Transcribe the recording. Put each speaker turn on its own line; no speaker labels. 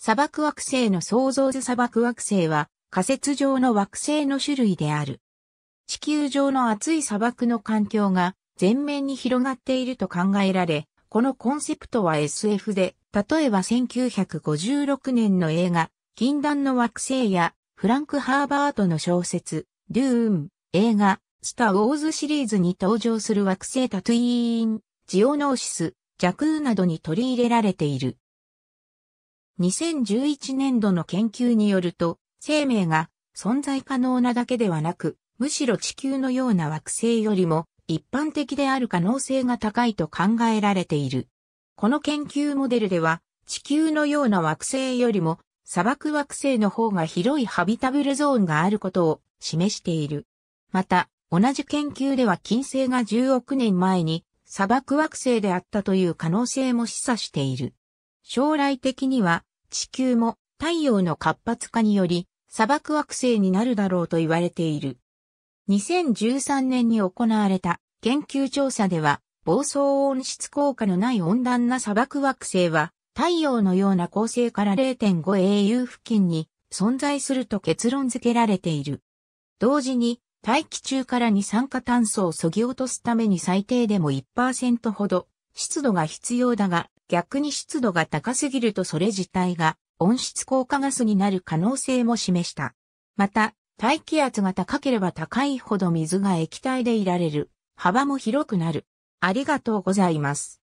砂漠惑星の創造図砂漠惑星は仮説上の惑星の種類である。地球上の熱い砂漠の環境が全面に広がっていると考えられ、このコンセプトは SF で、例えば1956年の映画、禁断の惑星や、フランク・ハーバートの小説、ドゥーン、映画、スター・ウォーズシリーズに登場する惑星タトゥイーン、ジオノーシス、ジャクーなどに取り入れられている。2011年度の研究によると、生命が存在可能なだけではなく、むしろ地球のような惑星よりも一般的である可能性が高いと考えられている。この研究モデルでは、地球のような惑星よりも砂漠惑星の方が広いハビタブルゾーンがあることを示している。また、同じ研究では金星が10億年前に砂漠惑星であったという可能性も示唆している。将来的には地球も太陽の活発化により砂漠惑星になるだろうと言われている。2013年に行われた研究調査では、暴走温室効果のない温暖な砂漠惑星は、太陽のような構成から 0.5au 付近に存在すると結論付けられている。同時に、大気中から二酸化炭素を削ぎ落とすために最低でも1%ほど湿度が必要だが、逆に湿度が高すぎるとそれ自体が温室効果ガスになる可能性も示した。また、大気圧が高ければ高いほど水が液体でいられる。幅も広くなる。ありがと
うございます。